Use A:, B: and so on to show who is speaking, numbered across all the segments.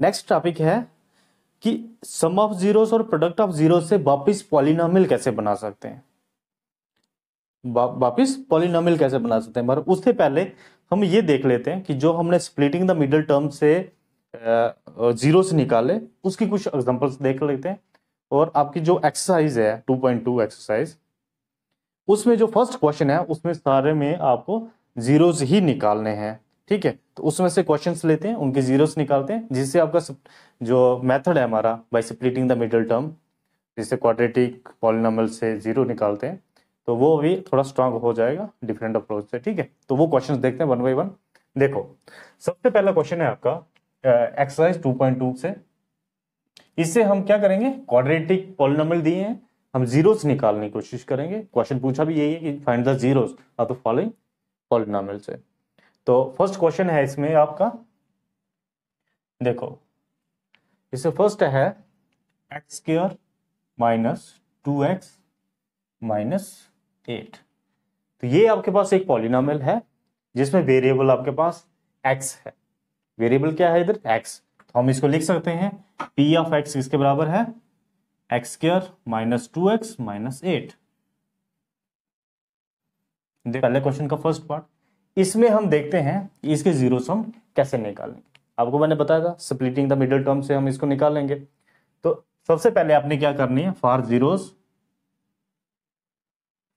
A: next topic है कि sum of zeros और प्रोडक्ट ऑफ जीरो से वापिस पॉलिनामिल कैसे बना सकते हैं वापिस बा, पॉलिनामिल कैसे बना सकते हैं पर मतलब उससे पहले हम ये देख लेते हैं कि जो हमने स्प्लिटिंग द मिडल टर्म से जीरो से निकाले उसकी कुछ एग्जांपल्स देख लेते हैं और आपकी जो एक्सरसाइज है 2.2 एक्सरसाइज उसमें जो फर्स्ट क्वेश्चन है उसमें सारे में आपको जीरोज ही निकालने हैं ठीक है तो उसमें से क्वेश्चंस लेते हैं उनके जीरोस निकालते हैं जिससे आपका जो मेथड है हमारा by splitting the middle term जिससे क्वाड्रेटिक पॉलिनॉमल से जीरो निकालते हैं तो वो भी थोड़ा स्ट्रांग हो जाएगा डिफरेंट अप्रोच से ठीक है तो वो क्वेश्चंस देखते हैं वन बाई वन देखो सबसे पहला क्वेश्चन है आपका एक्सरसाइज टू पॉइंट टू से इससे हम क्या करेंगे क्वाड्रेटिक पॉलिनॉमल दिए हैं हम जीरोस निकालने की कोशिश करेंगे क्वेश्चन पूछा भी यही है कि find the zeros of the following polynomial से तो फर्स्ट क्वेश्चन है इसमें आपका देखो इसे फर्स्ट है x square minus two x minus eight तो ये आपके पास एक पॉलिनामल है जिसमें वेरिएबल आपके पास एक्स है वेरिएबल क्या है इधर एक्स तो हम इसको लिख सकते हैं पी ऑफ एक्स किसके बराबर है x square minus two x minus eight पहले क्वेश्चन का फर्स्ट पार्ट इसमें हम देखते हैं इसके जीरो सम कैसे निकालेंगे आपको मैंने बताया था स्प्लिटिंग द मिडिल टर्म से हम इसको निकालेंगे तो सबसे पहले आपने क्या करनी है for zeros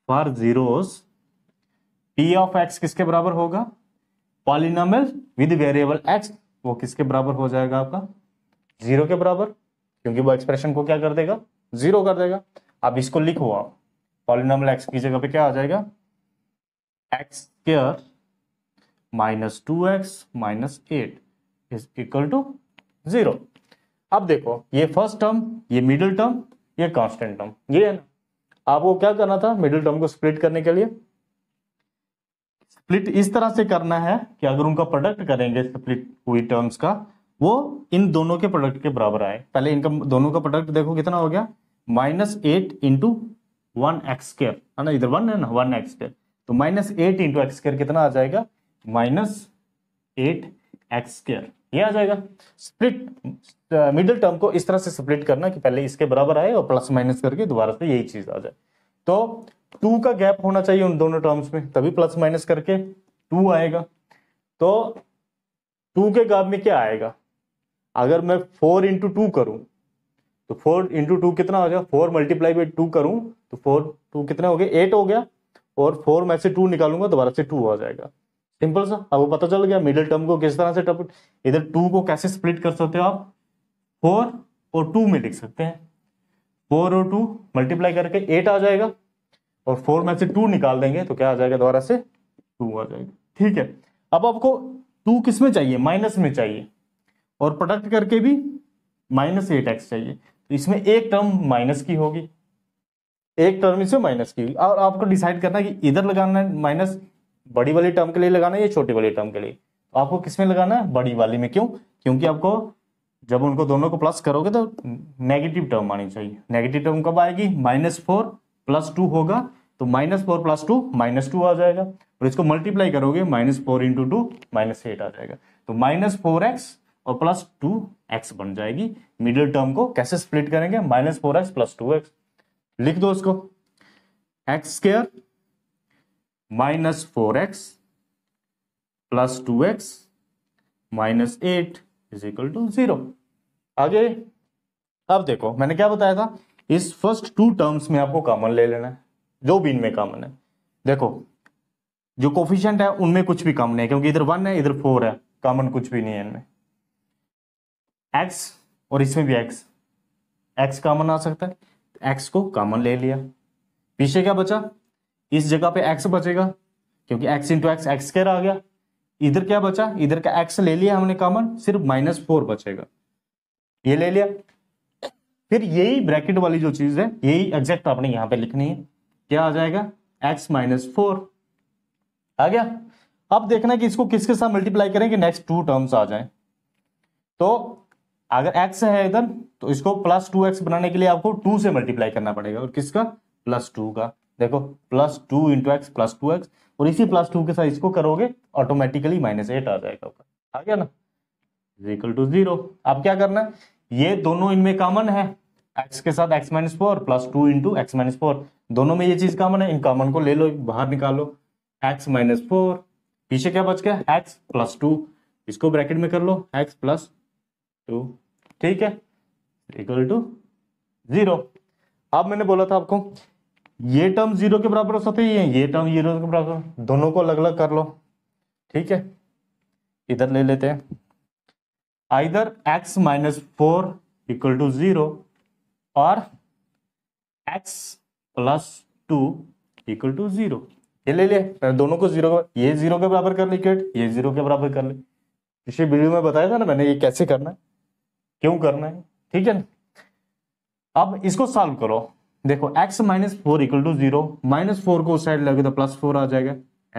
A: for zeros p of x किसके बराबर होगा पॉलिनाम विद वेरिएबल एक्स वो किसके बराबर हो जाएगा आपका जीरो के बराबर क्योंकि वो एक्सप्रेशन को क्या कर देगा जीरो कर देगा अब इसको लिखो आप पॉलिनामल एक्स की जगह पे क्या आ जाएगा x square minus two x minus eight is equal to zero अब देखो ये फर्स्ट टर्म ये मिडिल टर्म ये कांस्टेंट टर्म ये है ना आपको क्या करना था मिडिल टर्म को स्प्लिट करने के लिए स्प्लिट इस तरह से करना है कि अगर उनका प्रोडक्ट करेंगे स्प्लिट हुई टर्म्स का वो इन दोनों के प्रोडक्ट के बराबर आए पहले इनका दोनों का प्रोडक्ट देखो कितना हो गया minus eight into one x square है ना इधर वन है ना वन एक्स स्केयर तो minus eight into x square कितना आ जाएगा माइनस एट एक्स स्क्र ये आ जाएगा स्प्लिट मिडिल टर्म को इस तरह से स्प्लिट करना कि पहले इसके बराबर आए और प्लस माइनस करके दोबारा से यही चीज आ जाए तो टू का गैप होना चाहिए उन दोनों टर्म्स में तभी प्लस माइनस करके टू आएगा तो टू के गैप में क्या आएगा अगर मैं फोर इंटू टू करूं तो फोर इंटू टू कितना हो गया फोर मल्टीप्लाई बाई टू करूं तो फोर टू कितना हो गया एट हो गया और फोर में से टू निकालूंगा दोबारा से टू आ जाएगा सिंपल सा आपको पता चल गया मिडिल टर्म को किस तरह से टप इधर टू को कैसे स्प्लिट कर सकते हो आप फोर और टू में लिख सकते हैं फोर और टू मल्टीप्लाई करके एट आ जाएगा और फोर में से टू निकाल देंगे तो क्या आ जाएगा दोबारा से टू आ जाएगा ठीक है अब आपको टू किस में चाहिए माइनस में चाहिए और प्रोडक्ट करके भी माइनस एट एक्स चाहिए तो इसमें एक टर्म माइनस की होगी एक टर्म इसमें माइनस की होगी और आपको डिसाइड करना है कि इधर लगाना है माइनस बड़ी वाली टर्म के लिए लगाना है या छोटी वाली टर्म के लिए तो आपको किस में लगाना है बड़ी वाली में क्यों क्योंकि आपको जब उनको दोनों को प्लस करोगे तो नेगेटिव टर्म आनी चाहिए नेगेटिव टर्म कब आएगी माइनस फोर प्लस टू होगा तो minus four plus two minus two आ जाएगा और इसको मल्टीप्लाई करोगे minus four into two minus eight आ जाएगा तो माइनस फोर एक्स और प्लस टू एक्स बन जाएगी मिडिल टर्म को कैसे स्प्लिट करेंगे minus four x plus two x लिख दो इसको x square minus four x plus two x minus eight is equal to zero आगे अब देखो मैंने क्या बताया था इस फर्स्ट टू टर्म्स में आपको कॉमन ले लेना है जो भी इनमें कॉमन है देखो जो कोफिशियंट है उनमें कुछ भी कॉमन नहीं है क्योंकि इधर वन है इधर फोर है कॉमन कुछ भी नहीं है इनमें एक्स और इसमें भी एक्स एक्स कॉमन आ सकता है एक्स को कॉमन ले लिया पीछे क्या बचा इस जगह पे x बचेगा क्योंकि x into x x square आ गया इधर क्या बचा इधर का x ले लिया हमने कॉमन सिर्फ माइनस फोर बचेगा ये ले लिया फिर यही ब्रैकेट वाली जो चीज है यही एग्जैक्ट आपने यहां पे लिखनी है क्या आ जाएगा x माइनस फोर आ गया अब देखना कि इसको किसके साथ मल्टीप्लाई करें कि नेक्स्ट टू टर्म्स आ जाए तो अगर x है इधर तो इसको प्लस टू एक्स बनाने के लिए आपको टू से मल्टीप्लाई करना पड़ेगा और किसका प्लस टू का देखो plus two into x plus two x और इसी प्लस टू के साथ इसको करोगे ऑटोमेटिकली माइनस एट आ जाएगा ऊपर आ गया ना इक्वल टू जीरो अब क्या करना है ये दोनों इनमें कॉमन है एक्स के साथ x minus four plus two into x minus four दोनों में ये चीज कॉमन है इन कॉमन को ले लो बाहर निकालो एक्स माइनस फोर पीछे क्या बच गया एक्स प्लस टू इसको ब्रैकेट में कर लो एक्स प्लस टू ठीक है इक्वल टू जीरो अब मैंने बोला था आपको ये टर्म जीरो के बराबर हो सकते हैं ये टर्म जीरो के बराबर दोनों को अलग अलग कर लो ठीक है इधर ले लेते हैं either x minus four equal to zero और x plus two equal to zero ये ले ले दोनों को जीरो ये जीरो के बराबर कर लिक्विड ये जीरो के बराबर कर ले पिछले वीडियो में बताया था ना मैंने ये कैसे करना है क्यों करना है ठीक है अब इसको सॉल्व करो देखो x minus four equal to zero minus four को उस साइड लगे तो प्लस फोर आ जाएगा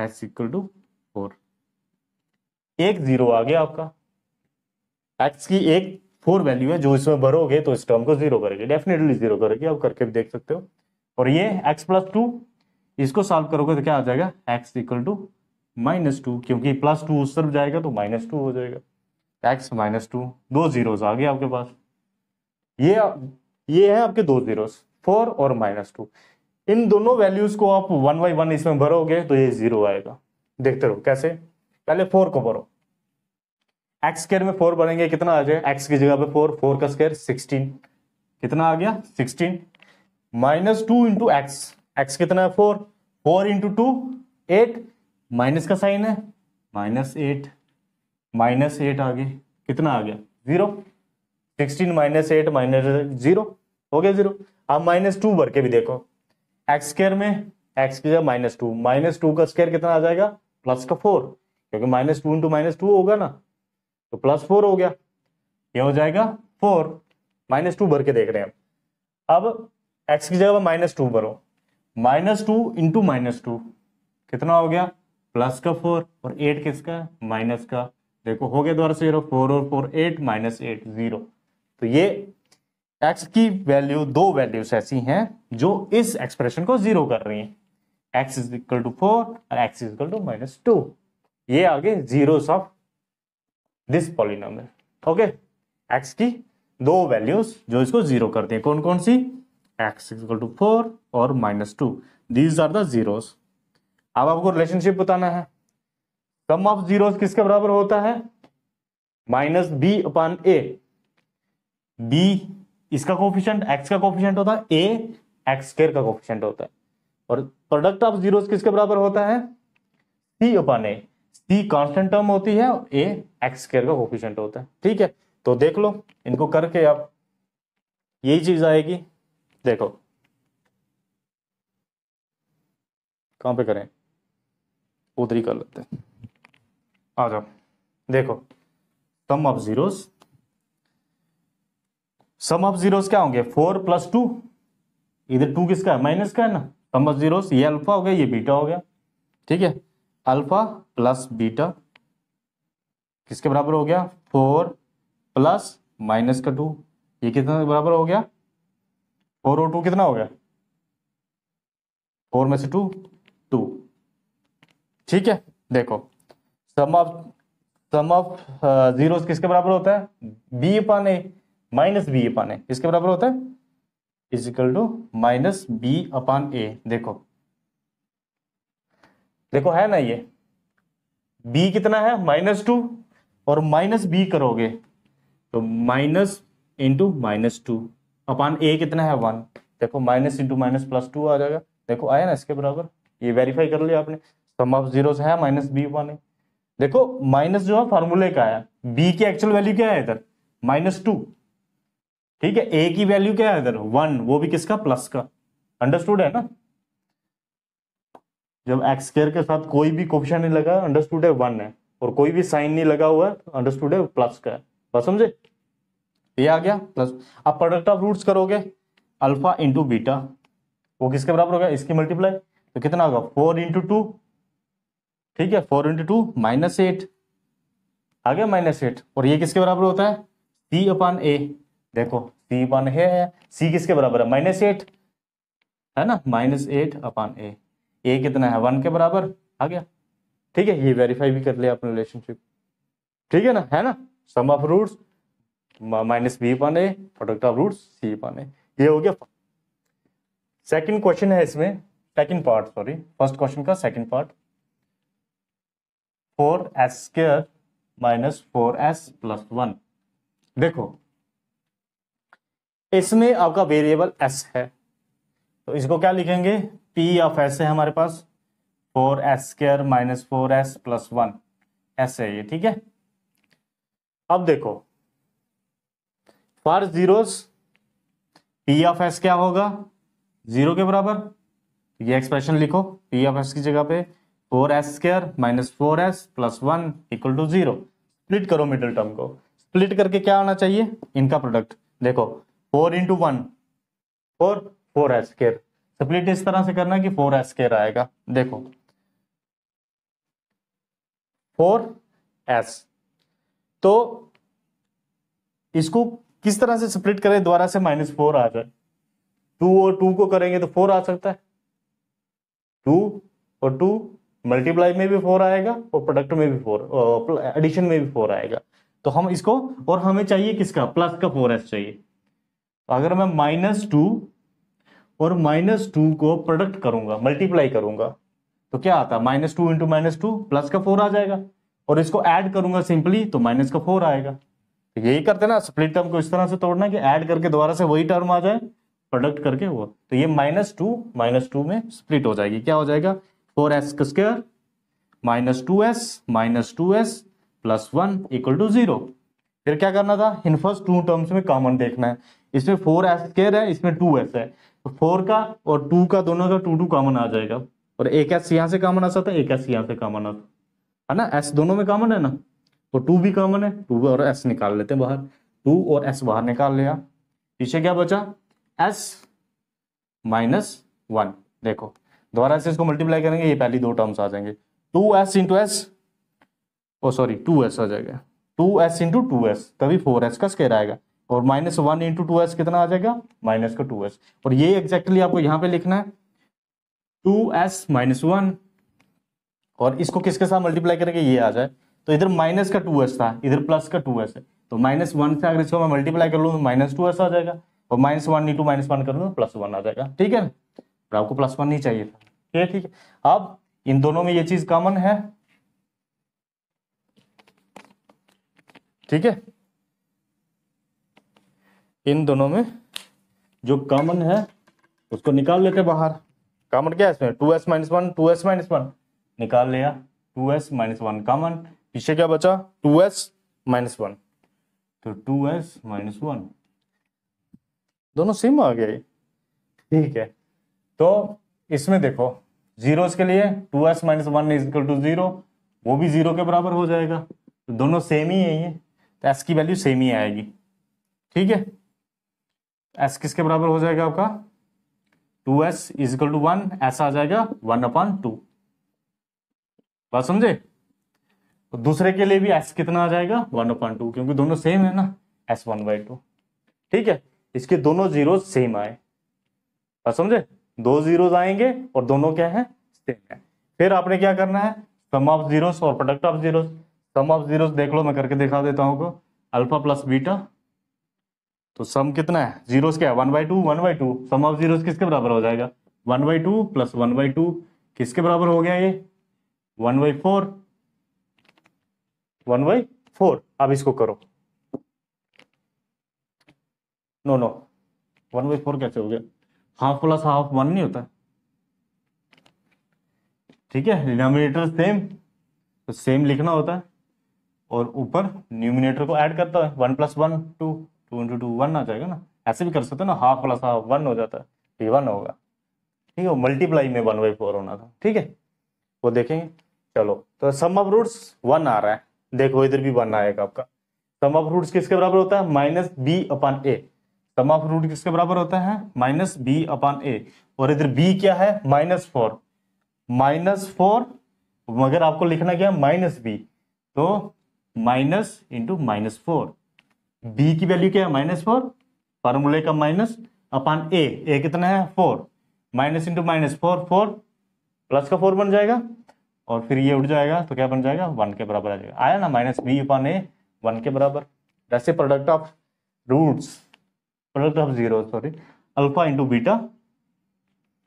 A: एक्स इक्वल टू फोर एक जीरो आ गया आपका x की एक फोर वैल्यू है जो इसमें भरोगे तो इस टर्म को जीरो करेगी डेफिनेटली जीरो करेगी आप करके भी देख सकते हो और ये x प्लस टू इसको सॉल्व करोगे तो क्या आ जाएगा x equal to minus two क्योंकि प्लस टू उस तरफ जाएगा तो माइनस टू हो जाएगा x माइनस टू दो जीरोस आ गए आपके पास ये ये है आपके दो जीरोस फोर और माइनस टू इन दोनों वैल्यूज को आप वन बाई वन इसमें भरोगे तो ये जीरो आएगा देखते रहो कैसे पहले फोर को भरो एक्स स्केयर में फोर भरेंगे कितना आ जाए एक्स की जगह पे फोर फोर का स्केयर सिक्सटीन कितना आ गया sixteen minus two into x x कितना है four four into two eight minus का साइन है माइनस एट माइनस एट आगे कितना आ गया zero sixteen minus eight minus zero हो गया जीरो अब माइनस टू भर के भी देखो एक्स स्केयर में एक्स की जगह माइनस टू माइनस टू का स्केयर कितना आ जाएगा प्लस का फोर क्योंकि minus two into minus two होगा ना तो प्लस फोर हो गया ये हो जाएगा फोर माइनस टू भर के देख रहे हैं अब एक्स की जगह माइनस टू भरो minus two into minus two कितना हो गया प्लस का फोर और एट किसका माइनस का देखो हो गया द्वारा से जीरो फोर और four eight minus eight zero तो ये एक्स की वैल्यू दो वैल्यूज ऐसी हैं जो इस एक्सप्रेशन को जीरो कर रही हैं x is equal to four और x is equal to minus two ये आगे zero of this polynomial okay x की दो वैल्यूज जो इसको जीरो करते हैं कौन कौन सी एक्स इक्वल टू फोर और minus two these are the अब आपको रिलेशनशिप बताना है सम ऑफ जीरो किसके बराबर होता है minus b upon a b इसका कोफिशियंट एक्स का कोफिशियंट होता है ए एक्स स्केयर का कोफिशियंट होता है और प्रोडक्ट ऑफ जीरो किसके बराबर होता है सी अपन ए सी कॉन्स्टेंट टर्म होती है ए एक्स स्केयर का कोफिशियंट होता है ठीक है तो देख लो इनको करके आप यही चीज आएगी देखो कहां पे करें उधर कर लेते हैं आ जाओ देखो sum of zeros sum of zeros क्या होंगे फोर प्लस टू इधर टू किसका है माइनस का है ना सम ऑफ जीरोस ये अल्फा हो गया ये बीटा हो गया ठीक है अल्फा प्लस बीटा किसके बराबर हो गया फोर प्लस माइनस का टू ये कितना बराबर हो गया फोर और टू कितना हो गया फोर में से टू टू ठीक है देखो sum of sum of zeros किसके बराबर होता है b upon a minus b upon a इसके बराबर होता है is equal to minus b upon a देखो देखो है ना ये बी कितना है माइनस टू और माइनस बी करोगे तो minus into minus two upon a कितना है वन देखो minus into minus plus two आ जाएगा देखो आया ना इसके बराबर ये वेरीफाई कर लिया आपने सम ऑफ जीरो से है माइनस बी अपान ए देखो माइनस जो है फॉर्मूले का आया बी की एक्चुअल वैल्यू क्या है इधर माइनस टू ठीक है ए की वैल्यू क्या है इधर वन वो भी किसका प्लस का अंडरस्टूड है ना जब एक्स स्केयर के साथ कोई भी क्वेश्चन नहीं लगा अंडरस्टूड है वन है और कोई भी साइन नहीं लगा हुआ है अंडरस्टूड है प्लस का है बस समझे ये आ गया प्लस अब प्रोडक्ट ऑफ रूट्स करोगे अल्फा इंटू बीटा वो किसके बराबर होगा इसकी मल्टीप्लाई तो कितना होगा फोर इंटू टू ठीक है four into two minus eight आ गया माइनस एट और ये किसके बराबर होता है सी अपॉन ए देखो सी वन ए है सी किसके बराबर है माइनस एट है ना minus eight upon A a कितना है वन के बराबर आ गया ठीक है ये वेरीफाई भी कर लिया अपने रिलेशनशिप ठीक है ना है ना sum of roots minus b upon a product of roots c upon a ये हो गया सेकंड क्वेश्चन है इसमें second part sorry first question का second part four s square minus four s plus one देखो इसमें आपका वेरिएबल एस है तो इसको क्या लिखेंगे पी ऑफ एस है हमारे पास four s square minus four s plus one s है ये ठीक है अब देखो for zeros p of s क्या होगा जीरो के बराबर ये एक्सप्रेशन लिखो पी ऑफ एस की जगह पे four s square minus four s plus one equal to zero split करो मिडिल टर्म को स्प्लिट करके क्या आना चाहिए इनका प्रोडक्ट देखो फोर इंटू वन और फोर एस केयर स्प्लिट इस तरह से करना कि फोर एस आएगा देखो फोर एस तो इसको किस तरह से स्प्लिट करें दोबारा से माइनस फोर आ जाए टू और टू को करेंगे तो फोर आ सकता है टू और टू मल्टीप्लाई में भी फोर आएगा और प्रोडक्ट में भी फोर एडिशन में भी फोर आएगा तो हम इसको और हमें चाहिए किसका प्लस का फोर एस चाहिए तो अगर मैं माइनस टू और माइनस टू को प्रोडक्ट करूंगा मल्टीप्लाई करूंगा तो क्या आता है minus two into minus two plus का फोर आ जाएगा और इसको ऐड करूंगा सिंपली तो माइनस का फोर आएगा तो यही करते ना स्प्लिट टर्म को इस तरह से तोड़ना कि ऐड करके दोबारा से वही टर्म आ जाए प्रोडक्ट करके वो तो ये माइनस टू माइनस टू में स्प्लिट हो जाएगी क्या हो जाएगा फोर एस का square minus two s minus two s plus one equal to zero फिर क्या करना था इन फर्स्ट टू टर्म्स में कॉमन देखना है इसमें फोर एस स्केयर है इसमें टू एस है तो फोर का और टू का दोनों का टू टू कॉमन आ जाएगा और एक एस यहाँ से कॉमन आ सकता है एक एस यहाँ से कॉमन आता है ना एस दोनों में कॉमन है ना तो टू भी कॉमन है टू और एस निकाल लेते हैं बाहर टू और एस बाहर निकाल लिया पीछे क्या बचा एस माइनस वन देखो दोबारा से इसको मल्टीप्लाई करेंगे ये पहली दो टर्म्स आ जाएंगे two s into s oh sorry two s आ जाएगा two s into two s तभी फोर एस का स्केयर आएगा और minus one into two s कितना आ जाएगा माइनस का टू एस और ये एग्जैक्टली आपको यहां पे लिखना है टू एस माइनस वन और इसको किसके साथ मल्टीप्लाई करेंगे ये आ जाए तो इधर माइनस का टू एस था इधर प्लस का टू एस है तो माइनस वन से अगर इसको मैं मल्टीप्लाई कर लूँ तो माइनस टू एस आ जाएगा और minus one into minus one कर लू तो प्लस वन आ जाएगा ठीक है और आपको प्लस वन नहीं चाहिए था ठीक है अब इन दोनों में ये चीज कॉमन है ठीक है इन दोनों में जो कॉमन है उसको निकाल लेते बाहर कॉमन क्या है इसमें two s minus one two s minus one निकाल लिया two s minus one common पीछे क्या बचा टू एस माइनस वन तो टू एस माइनस वन दोनों सेम आ गए ठीक है तो इसमें देखो जीरोस के लिए two s minus one is equal to zero वो भी जीरो के बराबर हो जाएगा तो दोनों सेम ही है ये तो एस की वैल्यू सेम ही आएगी ठीक है एस किसके बराबर हो जाएगा आपका two s is equal to one ऐसा आ जाएगा वन अपॉन टू बात समझे तो दूसरे के लिए भी एस कितना आ जाएगा वन अपॉन टू क्योंकि दोनों सेम है ना एस वन बाई टू ठीक है इसके दोनों जीरो सेम आए बात समझे दो जीरो आएंगे और दोनों क्या है सेम है फिर आपने क्या करना है सम ऑफ जीरो और product of zero sum of zero देख लो मैं करके दिखा देता हूँ अल्फा प्लस बीटा तो सम कितना है जीरोस क्या है one by two one by two sum of zeros किसके बराबर हो जाएगा one by two plus one by two किसके बराबर हो गया ये one by four one by four अब इसको करो no no one by four कैसे हो गया हाफ प्लस हाफ वन नहीं होता ठीक है डिनोमिनेटर सेम तो सेम लिखना होता है और ऊपर न्यूमिनेटर को ऐड करता है one plus one two two into two one आ जाएगा ना ऐसे भी कर सकते हो ना हाफ प्लस हाफ वन हो जाता है ये वन होगा ठीक है वो मल्टीप्लाई में वन बाई फोर होना था ठीक है वो देखेंगे चलो तो सम ऑफ रूट्स वन आ रहा है देखो इधर भी वन आएगा आपका सम ऑफ रूट्स किसके बराबर होता है minus b upon a sum of root किसके बराबर होता है माइनस बी अपन ए और इधर बी क्या है माइनस फोर माइनस फोर मगर आपको लिखना क्या माइनस बी तो minus into minus four b की वैल्यू क्या है माइनस फोर फार्मूले का माइनस अपान ए ए कितना है four minus into minus four four plus का फोर बन जाएगा और फिर ये उठ जाएगा तो क्या बन जाएगा वन के बराबर आ जाएगा आया ना minus b upon a one के बराबर जैसे product of roots product of zero sorry alpha into beta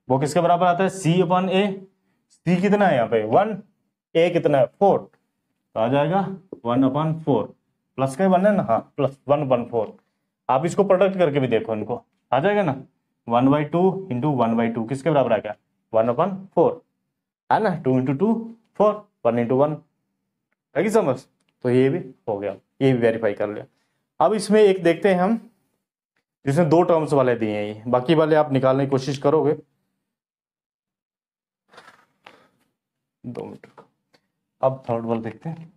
A: वो किसके बराबर आता है सी अपान ए सी कितना है यहाँ पे वन ए कितना है फोर तो आ जाएगा वन अपान फोर प्लस का ही बनना है ना हाँ प्लस वन वन फोर आप इसको प्रोडक्ट करके भी देखो इनको आ जाएगा ना one by two into one by two किसके बराबर आ गया वन अपन फोर है ना two into two four one into one लगी समझ तो ये भी हो गया ये भी वेरीफाई कर लिया अब इसमें एक देखते हैं हम जिसमें दो टर्म्स वाले दिए हैं ये बाकी वाले आप निकालने की कोशिश करोगे दो मिनट अब थर्ड वाले देखते हैं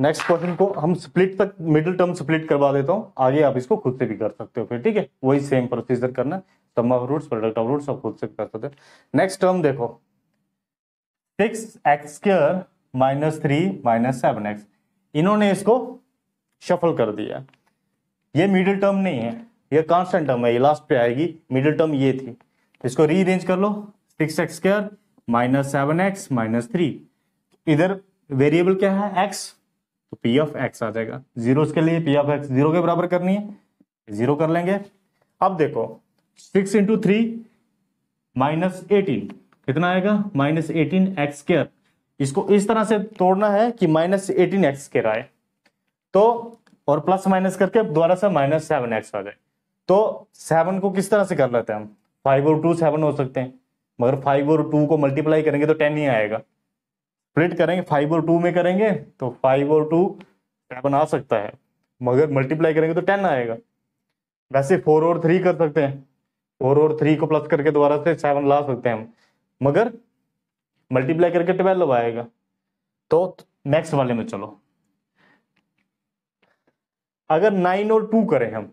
A: नेक्स्ट क्वेश्चन को हम स्प्लिट तक मिडिल टर्म स्प्लिट करवा देता हूँ आगे आप इसको खुद से भी कर सकते हो फिर ठीक है वही सेम प्रोसीजर करना sum of root product of root आप खुद से कर सकते नेक्स्ट टर्म देखो six x square minus three minus seven x इन्होंने इसको शफल कर दिया ये मिडिल टर्म नहीं है ये कांस्टेंट टर्म है ये लास्ट पे आएगी मिडिल टर्म ये थी इसको रीअरेंज कर लो six x square minus seven x minus three इधर वेरिएबल क्या है एक्स तो पी ऑफ एक्स आ जाएगा जीरो के लिए पी ऑफ एक्स जीरो के बराबर करनी है जीरो कर लेंगे अब देखो six into three minus eighteen कितना आएगा माइनस एटीन एक्स केयर इसको इस तरह से तोड़ना है कि माइनस एटीन एक्स केयर आए तो और प्लस माइनस करके दोबारा से माइनस सेवन एक्स आ जाए तो सेवन को किस तरह से कर लेते हैं हम फाइव और टू सेवन हो सकते हैं मगर फाइव और टू को मल्टीप्लाई करेंगे तो टेन ही आएगा प्रिंट करेंगे फाइव और टू में करेंगे तो फाइव और टू सेवन आ सकता है मगर मल्टीप्लाई करेंगे तो टेन आएगा वैसे फोर और थ्री कर सकते हैं फोर और थ्री को प्लस करके दोबारा से सेवन ला सकते हैं हम मगर मल्टीप्लाई करके ट्वेल्व आएगा तो नेक्स्ट वाले में चलो अगर नाइन और टू करें हम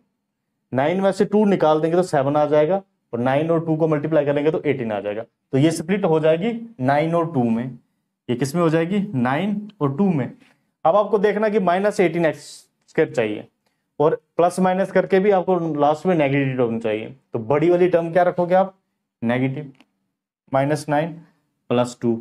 A: नाइन में से टू निकाल देंगे तो सेवन आ जाएगा और नाइन और टू को मल्टीप्लाई करेंगे तो एटीन आ जाएगा तो ये स्प्लिट हो जाएगी नाइन और टू में ये किस में हो जाएगी नाइन और टू में अब आपको देखना कि माइनस एटीन एक्स स्क्र चाहिए और प्लस माइनस करके भी आपको लास्ट में नेगेटिव टर्म चाहिए तो बड़ी वाली टर्म क्या रखोगे आप negative minus nine plus two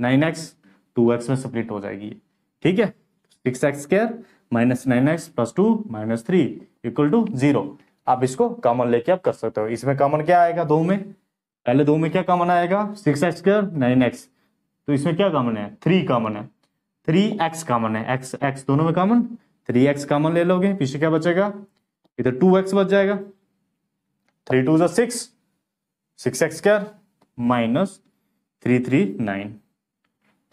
A: nine x two x में स्प्लिट हो जाएगी ठीक है six x square minus nine x plus two minus three equal to zero आप इसको कॉमन लेके आप कर सकते हो इसमें कॉमन क्या आएगा दो में पहले दो में क्या कॉमन आएगा six x square nine x तो इसमें क्या कॉमन है थ्री कॉमन है थ्री एक्स कॉमन है एक्स एक्स दोनों में कॉमन थ्री एक्स कॉमन ले लोगे पीछे क्या बचेगा इधर टू एक्स बच जाएगा थ्री टू जो six six x square minus three three nine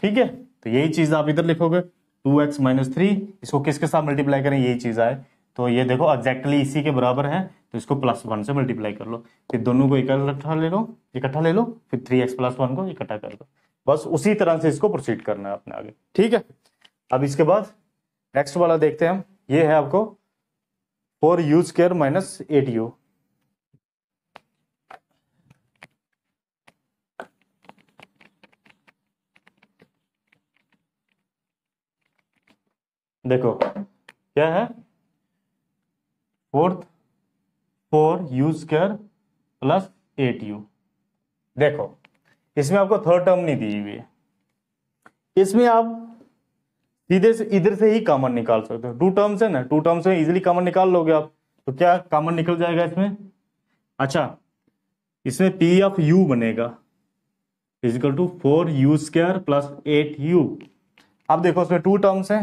A: ठीक है तो यही चीज आप इधर लिखोगे टू एक्स माइनस थ्री इसको किसके साथ मल्टीप्लाई करें यही चीज आए तो ये देखो एग्जैक्टली इसी के बराबर है तो इसको प्लस वन से मल्टीप्लाई कर लो फिर दोनों को इकट्ठा ले लो इकट्ठा ले लो फिर थ्री एक्स प्लस वन को इकट्ठा कर लो बस उसी तरह से इसको प्रोसीड करना है अपने आगे ठीक है अब इसके बाद नेक्स्ट वाला देखते हैं हम ये है आपको four u square minus eight u देखो क्या है fourth four u square plus eight u देखो इसमें आपको थर्ड टर्म नहीं दी हुई है इसमें आप सीधे से इधर से ही कॉमन निकाल सकते हो टू टर्म्स है ना टू टर्म्स में इजिली कॉमन निकाल लोगे आप तो क्या कॉमन निकल जाएगा इसमें अच्छा इसमें पी ऑफ यू बनेगा equal to four u square plus eight u अब देखो इसमें टू टर्म्स है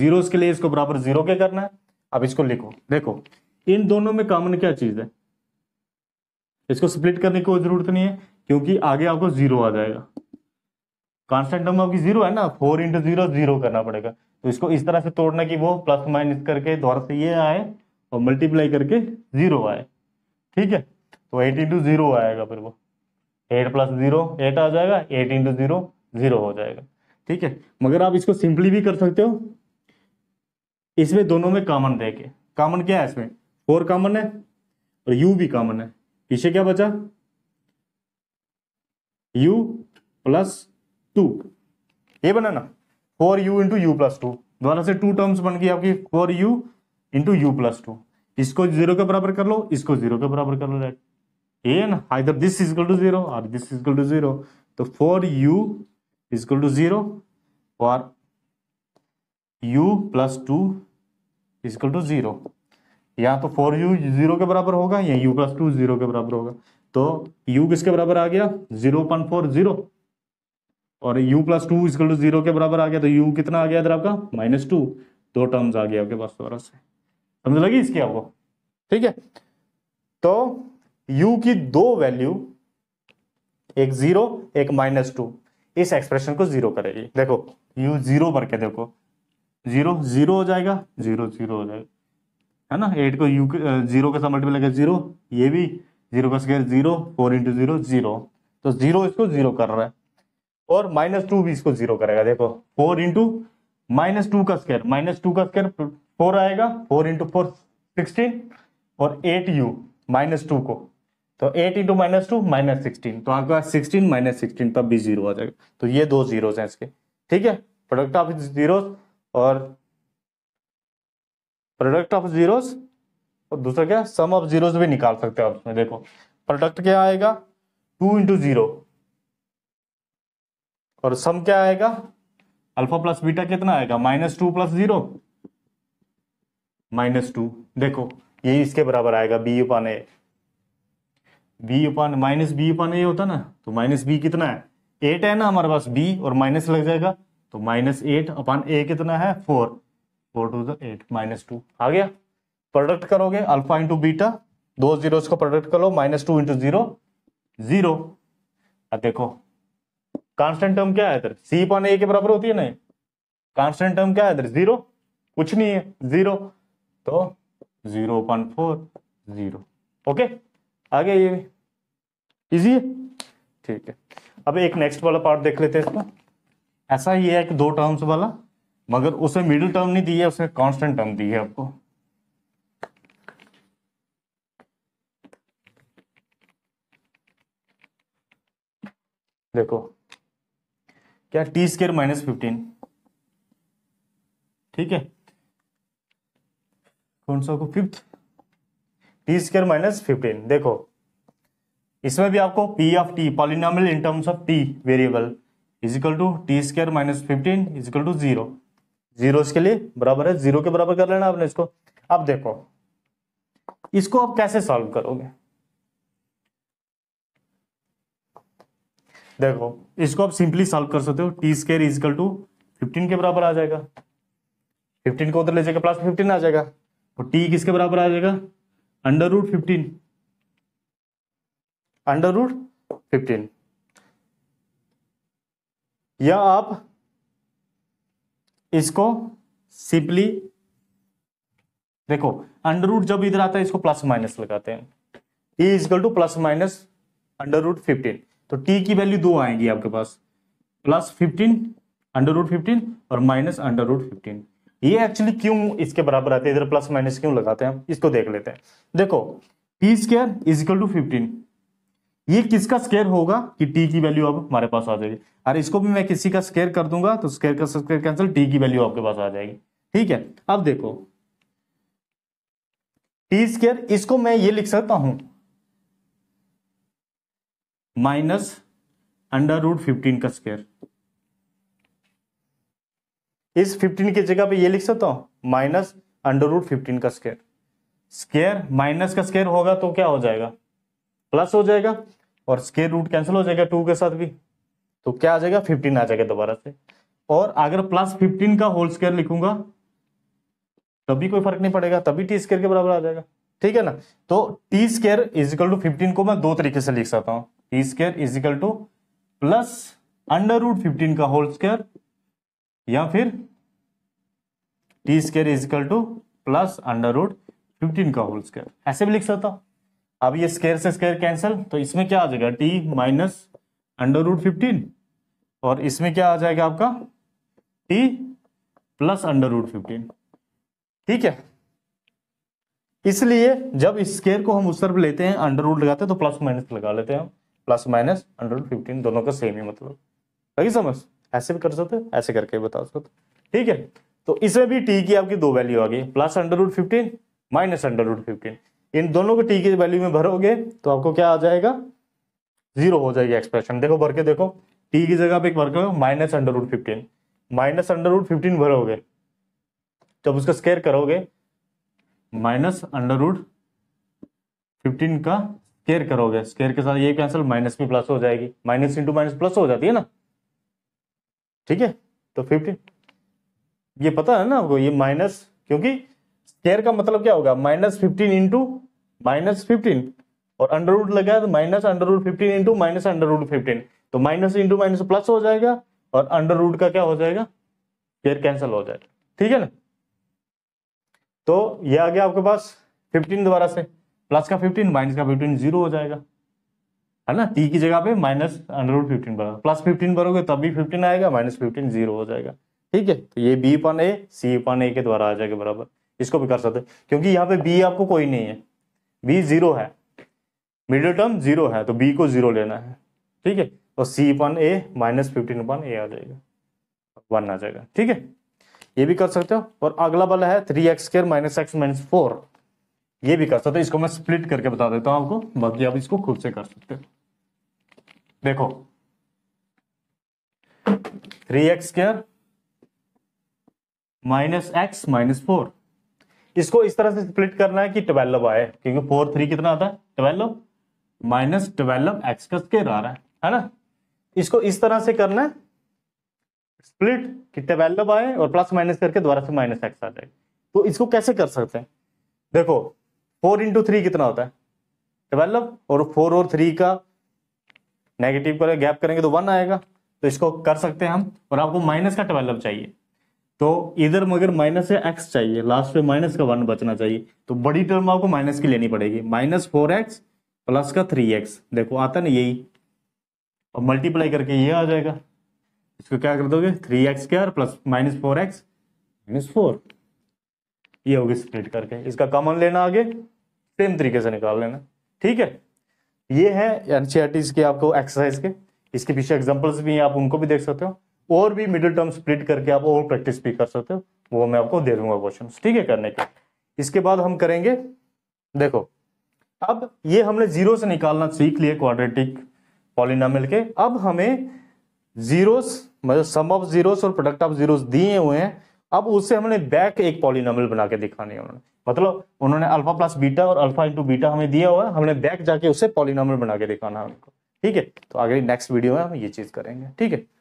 A: जीरो के लिए इसको बराबर जीरो के करना है अब इसको लिखो देखो इन दोनों में कॉमन क्या चीज है इसको स्प्लिट करने की कोई जरूरत नहीं है क्योंकि आगे आपको जीरो आ जाएगा कांस्टेंट नंबर आपकी जीरो है ना फोर इंटू जीरो जीरो करना पड़ेगा तो इसको इस तरह से तोड़ना कि वो प्लस माइनस करके द्वारा से ये आए और मल्टीप्लाई करके जीरो आए ठीक है तो एट इंटू जीरो आएगा फिर वो एट प्लस जीरो एट आ जाएगा एट इंटू जीरो जीरो हो जाएगा ठीक है मगर आप इसको सिंपली भी कर सकते हो इसमें दोनों में कॉमन दे के कॉमन क्या है इसमें फोर कॉमन है और यू भी कॉमन है पीछे क्या बचा u प्लस टू ये बना ना four u into u plus two दोबारा से टू टर्म्स बन गई आपकी four u into u plus two इसको जीरो के बराबर कर लो इसको जीरो के बराबर कर लो राइट ये ना either this equal to zero और दिस इजकल टू जीरो तो four u equal to zero और u plus two equal to zero या तो फोर यू जीरो के बराबर होगा या यू प्लस टू जीरो के बराबर होगा तो u किसके बराबर आ गया जीरो पॉइंट फोर जीरो और u plus two equal to zero के बराबर आ गया तो u कितना आ गया इधर आपका माइनस टू दो टर्म्स आ गया आपके पास दोबारा से समझ लगी इसकी आपको ठीक है तो u की दो वैल्यू एक जीरो एक माइनस टू इस एक्सप्रेशन को जीरो करेगी देखो U जीरो भर के देखो जीरो जीरो हो जाएगा जीरो जीरो हो जाएगा है ना एट को यू जीरो के साथ मल्टीप्लाई करेगा जीरो ये भी जीरो का square zero four into zero zero तो जीरो इसको जीरो कर रहा है और माइनस टू भी इसको जीरो करेगा देखो फोर इंटू माइनस टू का स्केयर माइनस टू का स्केयर फोर आएगा फोर इंटू फोर सिक्सटीन और एट यू माइनस टू को तो eight into minus two minus sixteen तो आपका सिक्सटीन माइनस सिक्सटीन तब भी जीरो आ जाएगा तो ये दो जीरो हैं इसके ठीक है प्रोडक्ट ऑफ जीरो और प्रोडक्ट ऑफ जीरोज और दूसरा क्या सम ऑफ जीरो भी निकाल सकते हो आप उसमें देखो प्रोडक्ट क्या आएगा टू इंटू जीरो और सम क्या आएगा अल्फा प्लस बीटा कितना आएगा minus two plus zero minus two देखो ये इसके बराबर आएगा b upon a b upon minus b upon a होता ना तो माइनस बी कितना है एट है ना हमारे पास बी और माइनस लग जाएगा तो माइनस एट अपान ए कितना है four four to the eight minus two आ गया प्रोडक्ट करोगे अल्फा इंटू बीटा दो जीरो को प्रोडक्ट करो minus two into zero zero देखो कांस्टेंट टर्म क्या है इधर सी पाने ए के बराबर होती है ना कांस्टेंट टर्म क्या है इधर जीरो कुछ नहीं है जीरो तो zero point four zero okay आगे ये इजी है ठीक है अब एक नेक्स्ट वाला पार्ट देख लेते हैं इसमें ऐसा ही है कि दो टर्म्स वाला मगर उसे मिडिल टर्म नहीं दी है उसे कांस्टेंट टर्म दी है आपको देखो क्या टी स्केयर माइनस फिफ्टीन ठीक है कौन सा को fifth t square minus fifteen देखो इसमें भी आपको p of t polynomial in terms of t variable equal to t square minus fifteen equal to zero zero इसके लिए बराबर है जीरो के बराबर कर लेना आपने इसको अब देखो इसको आप कैसे सॉल्व करोगे देखो इसको आप सिंपली सॉल्व कर सकते हो t square equal to fifteen के बराबर आ जाएगा फिफ्टीन को उधर ले जाएगा प्लस फिफ्टीन आ जाएगा तो टी किसके बराबर आ जाएगा under root fifteen under root fifteen या आप इसको सिंपली देखो अंडर रूट जब इधर आता है इसको प्लस माइनस लगाते हैं e equal to plus minus under root fifteen तो टी की वैल्यू दो आएंगी आपके पास plus fifteen under root fifteen और माइनस अंडर रूट फिफ्टीन ये एक्चुअली क्यों इसके बराबर आते हैं इधर प्लस माइनस क्यों लगाते हैं इसको देख लेते हैं देखो p square is equal to fifteen ये किसका स्केयर होगा कि टी की वैल्यू अब हमारे पास आ जाएगी अरे इसको भी मैं किसी का स्केयर कर दूंगा तो स्केयर का स्केयर कैंसिल टी की वैल्यू आपके पास आ जाएगी ठीक है अब देखो टी स्केयर इसको मैं ये लिख सकता हूं माइनस अंडर रूट फिफ्टीन का स्केयर इस फिफ्टीन की जगह पे ये लिख सकता हूं माइनस अंडर रूट फिफ्टीन का स्केयर स्केयर माइनस का स्केयर होगा तो क्या हो जाएगा प्लस हो जाएगा और स्केयर रूट कैंसिल हो जाएगा टू के साथ भी तो क्या आ जाएगा फिफ्टीन आ जाएगा दोबारा से और अगर प्लस फिफ्टीन का होल स्केयर लिखूंगा तभी कोई फर्क नहीं पड़ेगा तभी टी स्केयर के बराबर आ जाएगा ठीक है ना तो t square is equal to fifteen को मैं दो तरीके से लिख सकता हूँ t square equal to plus under root fifteen का होल स्क्वायर या फिर t square equal to plus under root fifteen का होल स्क्वायर ऐसे भी लिख सकता अब ये स्केयर से स्क्र कैंसिल तो इसमें क्या आ जाएगा t minus under root fifteen और इसमें क्या आ जाएगा आपका t plus under root fifteen ठीक है इसलिए जब स्केयर को हम उस तरफ लेते हैं अंडर रूट लगाते हैं तो प्लस माइनस लगा लेते हैं हम प्लस माइनस अंडर फिफ्टीन दोनों का सेम ही मतलब सही समझ ऐसे भी कर सकते ऐसे करके बता सकते ठीक है तो इसमें भी टी की आपकी दो वैल्यू आ गई plus under root fifteen minus under root fifteen इन दोनों को टी की वैल्यू में भरोगे तो आपको क्या आ जाएगा जीरो हो जाएगी एक्सप्रेशन देखो भर के देखो टी की जगह पे एक भर के minus under root fifteen minus under root fifteen भरोगे जब उसका स्केयर करोगे माइनस अंडर रूट फिफ्टीन का स्केयर करोगे स्केयर के साथ ये कैंसिल माइनस में प्लस हो जाएगी माइनस इंटू माइनस प्लस हो जाती है ना ठीक है तो फिफ्टीन ये पता है ना आपको ये माइनस क्योंकि स्केयर का मतलब क्या होगा minus fifteen into minus fifteen और अंडर रूट लगाया तो minus under root fifteen into minus under root fifteen तो माइनस इंटू माइनस प्लस हो जाएगा और अंडर रूट का क्या हो जाएगा स्केयर कैंसिल हो जाएगा ठीक है ना तो ये आ गया आपके पास फिफ्टीन द्वारा से प्लस का फिफ्टीन माइनस का फिफ्टीन जीरो हो जाएगा है ना टी की जगह पे माइनस अंडर रूट फिफ्टीन भरोगे प्लस फिफ्टीन भरोगे तब भी फिफ्टीन आएगा माइनस फिफ्टीन जीरो हो जाएगा ठीक है तो ये बी पन ए सी पन ए के द्वारा आ जाएगा बराबर इसको भी कर सकते क्योंकि यहाँ पे बी आपको कोई नहीं है बी जीरो है मिडिल टर्म जीरो है तो बी को जीरो लेना है ठीक है और सी पन ए माइनस फिफ्टीन पन ए आ जाएगा वन आ जाएगा ठीक है ये भी कर सकते हो और अगला वाला है three x square minus x minus four ये भी कर सकते इसको मैं स्प्लिट करके बता देता हूं आपको बाकी आप इसको खुद से कर सकते हो देखो three x square minus x minus four इसको इस तरह से स्प्लिट करना है कि ट्वेल्व आए क्योंकि फोर थ्री कितना आता है ट्वेल्व माइनस ट्वेल्व एक्स का स्केयर आ रहा है है ना इसको इस तरह से करना है स्प्लिट कि ट्वेल्व आए और प्लस माइनस करके दोबारा से माइनस एक्स आ जाए तो इसको कैसे कर सकते हैं देखो फोर इंटू थ्री कितना होता है ट्वेल्व और फोर और थ्री का नेगेटिव करें गैप करेंगे तो वन आएगा तो इसको कर सकते हैं हम और आपको माइनस का ट्वेल्व चाहिए तो इधर मगर माइनस है एक्स चाहिए लास्ट पे माइनस का वन बचना चाहिए तो बड़ी टर्म आपको माइनस की लेनी पड़ेगी माइनस फोर एक्स प्लस का थ्री एक्स देखो आता ना यही और मल्टीप्लाई करके ये आ जाएगा इसको क्या कर दोगे three x square plus minus four x minus four ये होगी स्प्लिट करके इसका कॉमन लेना आगे सेम तरीके से निकाल लेना ठीक है ये है एनसीआरटी e के आपको एक्सरसाइज के इसके पीछे एग्जाम्पल्स भी हैं आप उनको भी देख सकते हो और भी मिडिल टर्म स्प्लिट करके आप और प्रैक्टिस भी कर सकते हो वो मैं आपको दे दूंगा क्वेश्चन ठीक है करने के इसके बाद हम करेंगे देखो अब ये हमने जीरो से निकालना सीख लिए क्वाड्रेटिक पॉलिनामिल के अब हमें जीरोस मतलब सम ऑफ जीरोस और प्रोडक्ट ऑफ जीरोस दिए हुए हैं अब उससे हमने बैक एक पॉलिनोमियल बना के दिखानी उन्होंने मतलब उन्होंने अल्फा प्लस बीटा और अल्फा इंटू बीटा हमें दिया हुआ है हमने बैक जाके उससे पॉलिनोमियल बना के दिखाना है उनको ठीक है तो आगे नेक्स्ट वीडियो में हम ये चीज करेंगे ठीक है